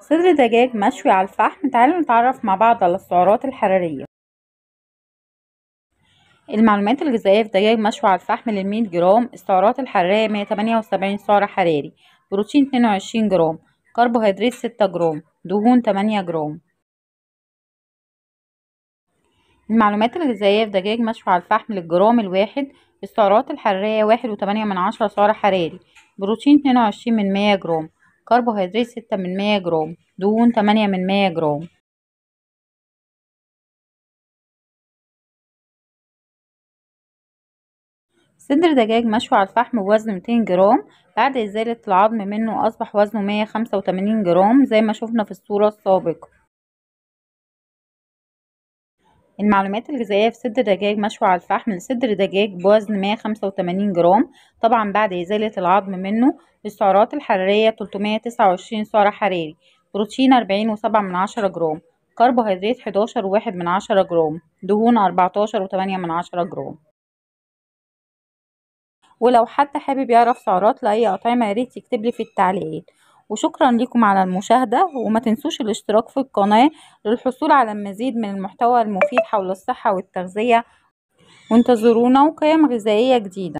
صدر دجاج مشوي على الفحم تعالوا نتعرف مع بعض على السعرات الحرارية المعلومات الغذائية في دجاج مشوي على الفحم للمية جرام السعرات الحرارية مية تمانية وسبعين سعر حراري بروتين اتنين وعشرين جرام كربوهيدرات ستة جرام دهون تمانية جرام المعلومات الغذائية في دجاج مشوي على الفحم للجرام الواحد السعرات الحرارية واحد وتمانية من عشرة سعر حراري بروتين اتنين وعشرين من مية جرام كربوهيدرات ستة من مية جرام دهون تمانية من مية جرام صدر دجاج مشوي على الفحم بوزن ميتين جرام بعد إزالة العظم منه أصبح وزنه مية خمسة وتمانين جرام زي ما شوفنا في الصورة السابقة المعلومات الغذائية في صدر دجاج مشوي على الفحم لصدر دجاج بوزن 185 جرام طبعا بعد إزالة العظم منه السعرات الحرارية 329 سعر حراري بروتين 40.7 جرام كربوهيدرات 11.1 جرام دهون 14.8 جرام ولو حد حابب يعرف سعرات لأي أطعمة ياريت يكتبلي في التعليقات وشكرا لكم على المشاهدة وما تنسوش الاشتراك في القناة للحصول على المزيد من المحتوى المفيد حول الصحة والتغذية وانتظرونا وقيم غذائية جديدة